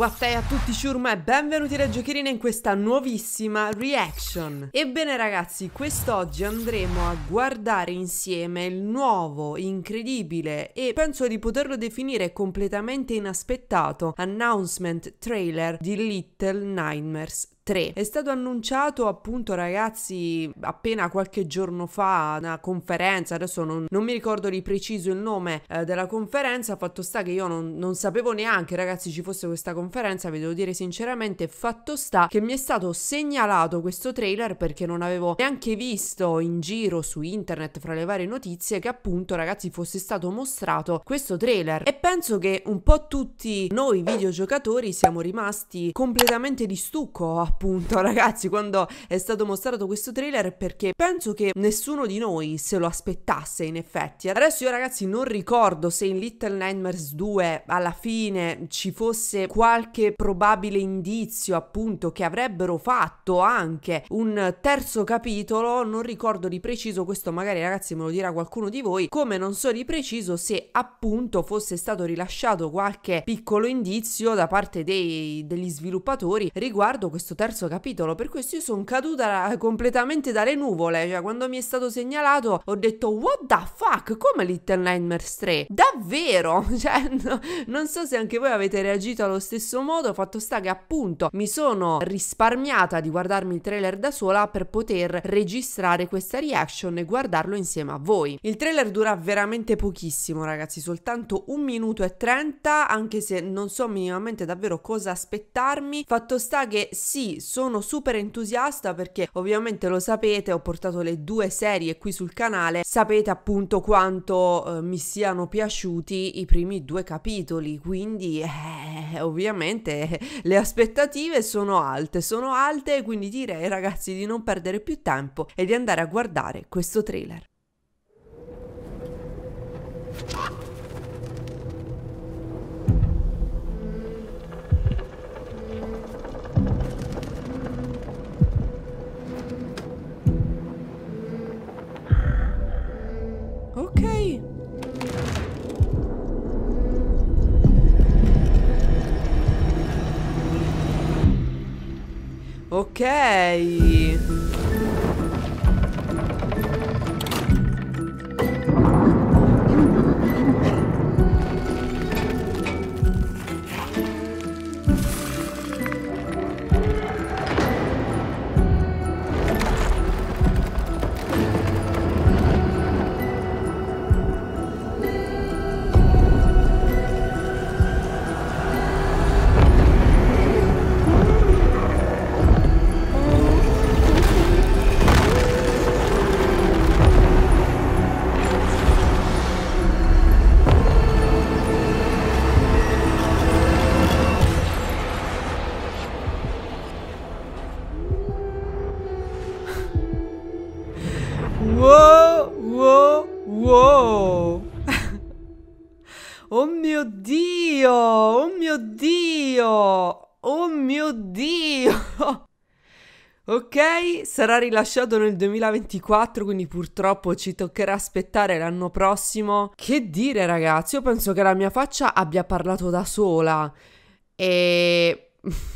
Wattei a tutti ciurma e benvenuti da Giocherina in questa nuovissima reaction Ebbene ragazzi, quest'oggi andremo a guardare insieme il nuovo, incredibile e penso di poterlo definire completamente inaspettato announcement trailer di Little Nightmares 3. È stato annunciato appunto ragazzi appena qualche giorno fa una conferenza, adesso non, non mi ricordo di preciso il nome eh, della conferenza, fatto sta che io non, non sapevo neanche ragazzi ci fosse questa conferenza, vi devo dire sinceramente, fatto sta che mi è stato segnalato questo trailer perché non avevo neanche visto in giro su internet fra le varie notizie che appunto ragazzi fosse stato mostrato questo trailer e penso che un po' tutti noi videogiocatori siamo rimasti completamente di stucco appunto ragazzi quando è stato mostrato questo trailer perché penso che nessuno di noi se lo aspettasse in effetti. Adesso io ragazzi non ricordo se in Little Nightmares 2 alla fine ci fosse qualche probabile indizio appunto che avrebbero fatto anche un terzo capitolo, non ricordo di preciso, questo magari ragazzi me lo dirà qualcuno di voi, come non so di preciso se appunto fosse stato rilasciato qualche piccolo indizio da parte dei, degli sviluppatori riguardo questo terzo terzo capitolo, per questo io sono caduta eh, completamente dalle nuvole, cioè quando mi è stato segnalato ho detto what the fuck, come Little Nightmares 3? Davvero? Cioè, no, non so se anche voi avete reagito allo stesso modo, fatto sta che appunto mi sono risparmiata di guardarmi il trailer da sola per poter registrare questa reaction e guardarlo insieme a voi. Il trailer dura veramente pochissimo ragazzi, soltanto un minuto e trenta. anche se non so minimamente davvero cosa aspettarmi, fatto sta che sì, sono super entusiasta perché ovviamente lo sapete, ho portato le due serie qui sul canale, sapete appunto quanto eh, mi siano piaciuti i primi due capitoli, quindi eh, ovviamente le aspettative sono alte, sono alte, quindi direi ragazzi di non perdere più tempo e di andare a guardare questo trailer. Okay. mio Dio! Oh mio Dio! Oh mio Dio! ok, sarà rilasciato nel 2024, quindi purtroppo ci toccherà aspettare l'anno prossimo. Che dire ragazzi, io penso che la mia faccia abbia parlato da sola. E...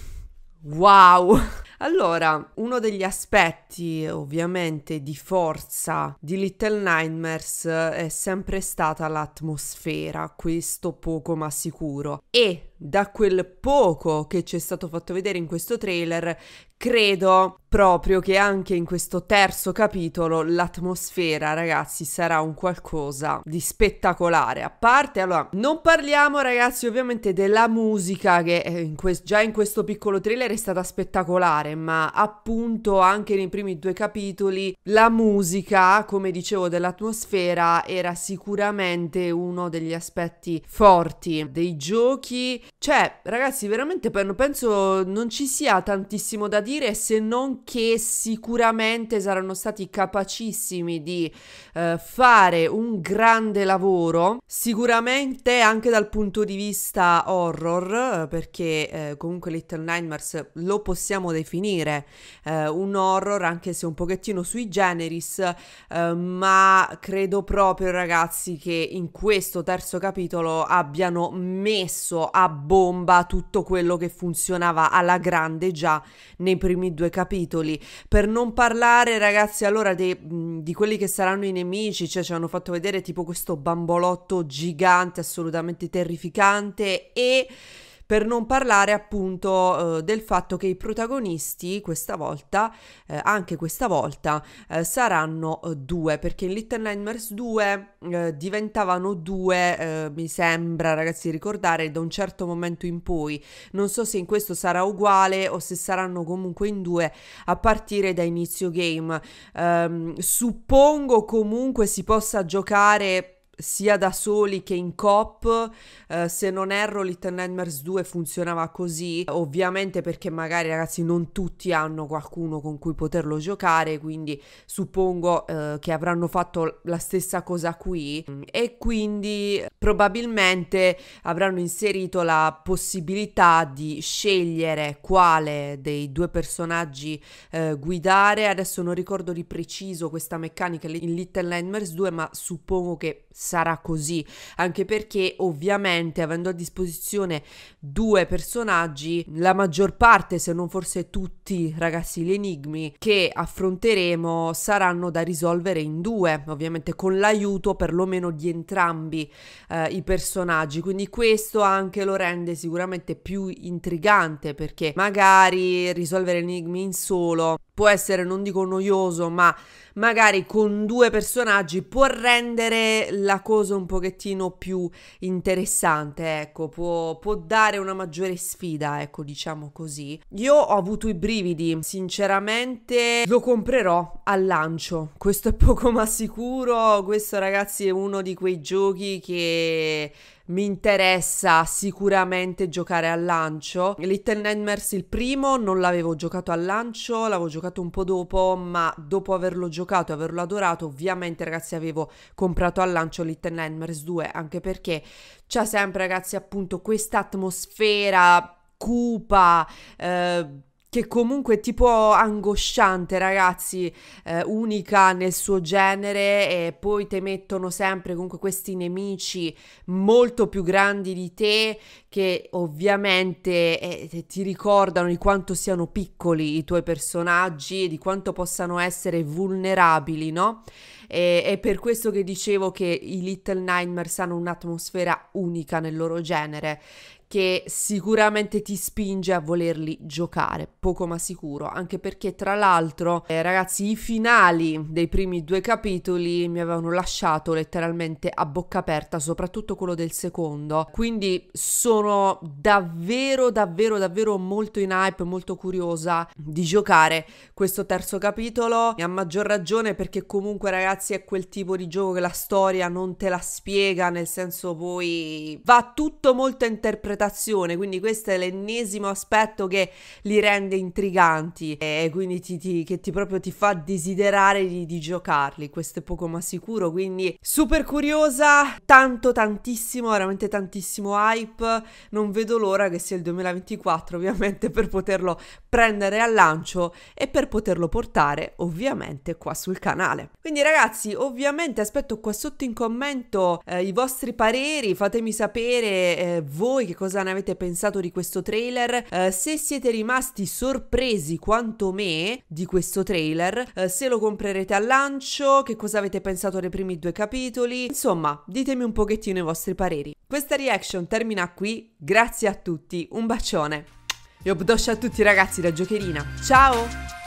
wow! Allora, uno degli aspetti ovviamente di forza di Little Nightmares eh, è sempre stata l'atmosfera, questo poco ma sicuro. E da quel poco che ci è stato fatto vedere in questo trailer, credo proprio che anche in questo terzo capitolo l'atmosfera, ragazzi, sarà un qualcosa di spettacolare. A parte, allora, non parliamo, ragazzi, ovviamente della musica che eh, in già in questo piccolo trailer è stata spettacolare, ma appunto anche nei primi due capitoli la musica, come dicevo, dell'atmosfera era sicuramente uno degli aspetti forti dei giochi cioè, ragazzi, veramente penso non ci sia tantissimo da dire se non che sicuramente saranno stati capacissimi di eh, fare un grande lavoro, sicuramente anche dal punto di vista horror, eh, perché eh, comunque Little Nightmares lo possiamo definire eh, un horror, anche se un pochettino sui generis, eh, ma credo proprio, ragazzi, che in questo terzo capitolo abbiano messo a bomba tutto quello che funzionava alla grande già nei primi due capitoli. Per non parlare, ragazzi, allora dei, di quelli che saranno i nemici, cioè ci hanno fatto vedere tipo questo bambolotto gigante assolutamente terrificante e per non parlare appunto eh, del fatto che i protagonisti questa volta, eh, anche questa volta, eh, saranno eh, due, perché in Little Nightmares 2 eh, diventavano due, eh, mi sembra ragazzi ricordare, da un certo momento in poi. Non so se in questo sarà uguale o se saranno comunque in due a partire da inizio game. Ehm, suppongo comunque si possa giocare sia da soli che in cop Eh, se non erro, Little Nightmares 2 funzionava così, ovviamente perché magari ragazzi non tutti hanno qualcuno con cui poterlo giocare, quindi suppongo eh, che avranno fatto la stessa cosa qui e quindi eh, probabilmente avranno inserito la possibilità di scegliere quale dei due personaggi eh, guidare. Adesso non ricordo di preciso questa meccanica in Little Nightmares 2, ma suppongo che sarà così, anche perché ovviamente avendo a disposizione due personaggi, la maggior parte, se non forse tutti, ragazzi, gli enigmi che affronteremo saranno da risolvere in due, ovviamente con l'aiuto perlomeno di entrambi eh, i personaggi, quindi questo anche lo rende sicuramente più intrigante perché magari risolvere enigmi in solo può essere, non dico noioso, ma magari con due personaggi può rendere la cosa un pochettino più interessante, ecco, può, può dare una maggiore sfida, ecco, diciamo così. Io ho avuto i brividi, sinceramente lo comprerò al lancio, questo è poco ma sicuro, questo ragazzi è uno di quei giochi che mi interessa sicuramente giocare al lancio. Little Nightmares il primo non l'avevo giocato al lancio, l'avevo giocato un po' dopo, ma dopo averlo giocato e averlo adorato, ovviamente ragazzi avevo comprato al lancio Little Nightmares 2, anche perché c'è sempre ragazzi appunto questa atmosfera cupa, eh, che comunque è tipo angosciante, ragazzi, eh, unica nel suo genere e poi te mettono sempre comunque questi nemici molto più grandi di te che ovviamente eh, ti ricordano di quanto siano piccoli i tuoi personaggi e di quanto possano essere vulnerabili, no? E, è per questo che dicevo che i Little Nightmares hanno un'atmosfera unica nel loro genere che sicuramente ti spinge a volerli giocare, poco ma sicuro, anche perché tra l'altro, eh, ragazzi, i finali dei primi due capitoli mi avevano lasciato letteralmente a bocca aperta, soprattutto quello del secondo, quindi sono davvero davvero davvero molto in hype, molto curiosa di giocare questo terzo capitolo, e a maggior ragione perché comunque ragazzi è quel tipo di gioco che la storia non te la spiega, nel senso poi va tutto molto interpretato reputazione, quindi questo è l'ennesimo aspetto che li rende intriganti e quindi ti, ti, che ti proprio ti fa desiderare di, di giocarli, questo è poco ma sicuro, quindi super curiosa, tanto tantissimo, veramente tantissimo hype, non vedo l'ora che sia il 2024 ovviamente per poterlo prendere al lancio e per poterlo portare ovviamente qua sul canale. Quindi ragazzi ovviamente aspetto qua sotto in commento eh, i vostri pareri, fatemi sapere eh, voi che cosa cosa ne avete pensato di questo trailer, eh, se siete rimasti sorpresi quanto me di questo trailer, eh, se lo comprerete al lancio, che cosa avete pensato dei primi due capitoli, insomma ditemi un pochettino i vostri pareri. Questa reaction termina qui, grazie a tutti, un bacione! E obdoscia a tutti ragazzi da Giocherina, ciao!